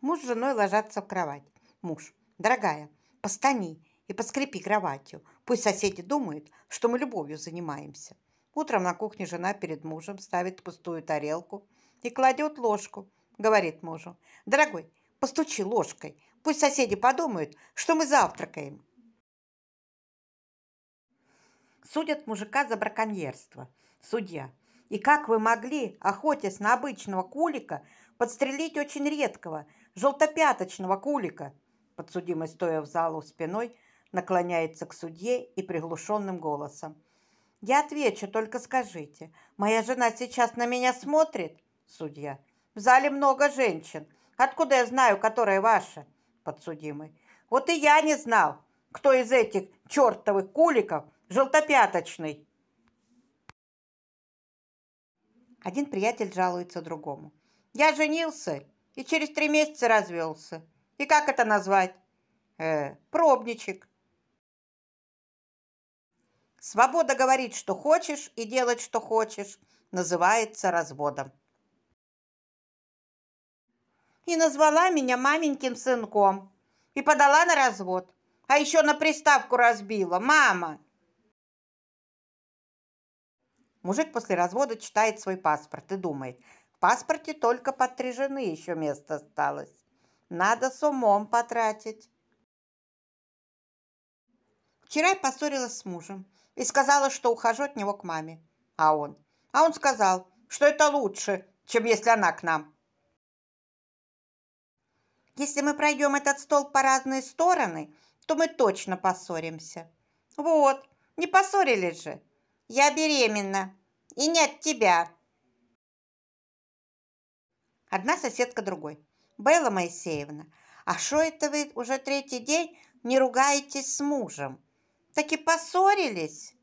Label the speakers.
Speaker 1: Муж с женой ложатся в кровать. Муж. Дорогая, постани и поскрипи кроватью. Пусть соседи думают, что мы любовью занимаемся. Утром на кухне жена перед мужем ставит пустую тарелку и кладет ложку. Говорит мужу. Дорогой, постучи ложкой. Пусть соседи подумают, что мы завтракаем. Судят мужика за браконьерство. Судья. И как вы могли, охотясь на обычного кулика, подстрелить очень редкого, желтопяточного кулика? Подсудимый, стоя в залу спиной, наклоняется к судье и приглушенным голосом. «Я отвечу, только скажите. Моя жена сейчас на меня смотрит?» Судья. «В зале много женщин. Откуда я знаю, которая ваша?» Подсудимый. «Вот и я не знал, кто из этих чертовых куликов желтопяточный». Один приятель жалуется другому. «Я женился и через три месяца развелся. И как это назвать?» э, «Пробничек». Свобода говорить, что хочешь, и делать, что хочешь, называется разводом. И назвала меня маменьким сынком. И подала на развод. А еще на приставку разбила. «Мама, Мужик после развода читает свой паспорт и думает, в паспорте только под три жены еще место осталось. Надо с умом потратить. Вчера я поссорилась с мужем и сказала, что ухожу от него к маме. А он? А он сказал, что это лучше, чем если она к нам. Если мы пройдем этот стол по разные стороны, то мы точно поссоримся. Вот, не поссорились же. Я беременна. И не от тебя. Одна соседка другой. Белла Моисеевна, а что это вы уже третий день не ругаетесь с мужем? Так и поссорились?